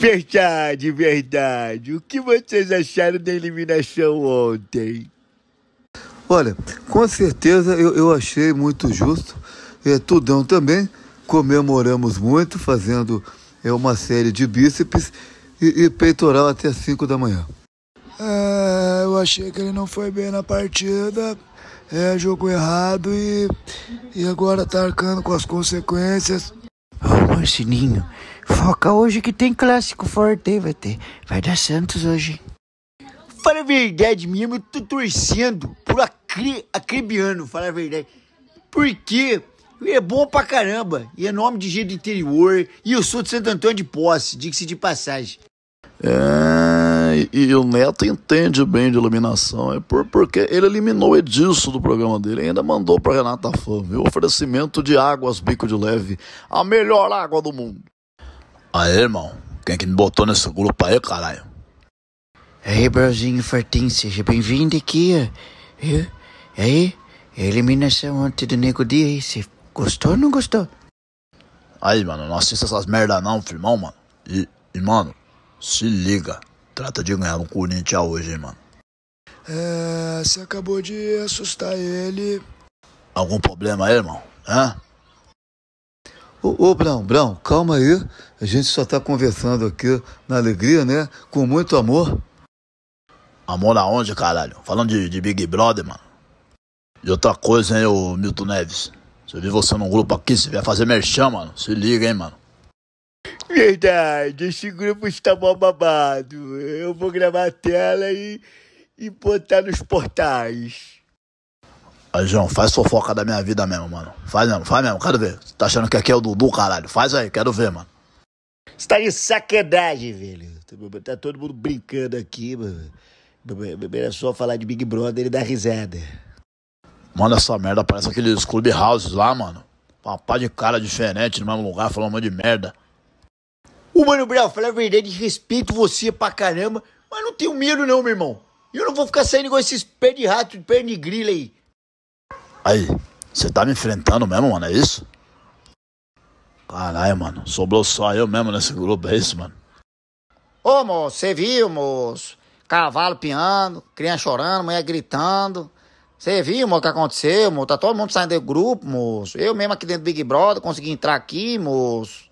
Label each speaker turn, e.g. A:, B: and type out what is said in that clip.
A: Verdade, verdade. O que vocês acharam da eliminação ontem?
B: Olha, com certeza eu, eu achei muito justo. É, Tudão também. Comemoramos muito, fazendo é, uma série de bíceps e, e peitoral até 5 da manhã.
C: É, eu achei que ele não foi bem na partida. É, jogou errado e, e agora tá arcando com as consequências. Sininho. Foca hoje que tem clássico forte, vai ter. Vai dar Santos hoje.
A: Fala a verdade mesmo, eu tô torcendo por Acre, Acrebiano, fala a verdade. Porque é bom pra caramba. E é nome de jeito do interior. E eu sou de Santo Antônio de Posse, diga-se de passagem.
B: É, e, e, o Neto
D: entende bem de iluminação, é por, porque ele eliminou o Edilson do programa dele, ainda mandou para Renata Fã, viu? Oferecimento de águas bico de leve, a melhor água do mundo. Aí, irmão, quem é que me botou nesse grupo aí, caralho?
A: É aí, Brasil Fartinho, seja bem-vindo aqui, ó. É, é aí, eliminação antes do Nego Dia aí, você gostou ou não gostou? Aí, mano, não assista essas merda não,
D: filmão, mano. e, e mano, se liga. Trata de ganhar no Corinthians hoje, hein, mano.
C: É, você acabou de assustar ele.
D: Algum problema aí, irmão?
C: Hã? Ô, ô, Brão, Brão, calma aí.
B: A gente só tá conversando aqui na alegria, né? Com muito amor.
D: Amor aonde, caralho? Falando de, de Big Brother, mano. E outra coisa, hein, ô Milton Neves. Se eu vi você num grupo aqui, você vai fazer merchan, mano. Se liga, hein, mano
A: verdade, esse grupo está mal babado. Eu vou gravar a tela e, e botar nos portais.
D: Aí, João, faz fofoca da minha vida mesmo, mano. Faz mesmo, faz mesmo, quero ver. Você tá achando que aqui é o Dudu, caralho? Faz aí, quero ver, mano.
A: Você tá de sacanagem, velho. Tá todo mundo brincando aqui, mano. Era é só falar de Big Brother e dar risada.
D: Mano, essa merda parece aqueles clubhouses lá, mano. Uma de cara diferente no mesmo lugar, falando um monte de merda.
A: O Mano Brown, falar a é verdade, respeito você pra caramba, mas não tenho medo não, meu irmão. Eu não vou ficar saindo igual esses pé de rato, pé de grila aí. Aí,
D: você tá me enfrentando mesmo, mano, é isso? Caralho, mano, sobrou só eu mesmo nesse grupo, é isso, mano?
A: Ô, moço, você viu, moço? Cavalo piando, criança chorando, mulher gritando. Você viu, moço, o que aconteceu, moço? Tá todo mundo saindo do grupo, moço. Eu mesmo aqui dentro do Big Brother consegui entrar aqui, moço.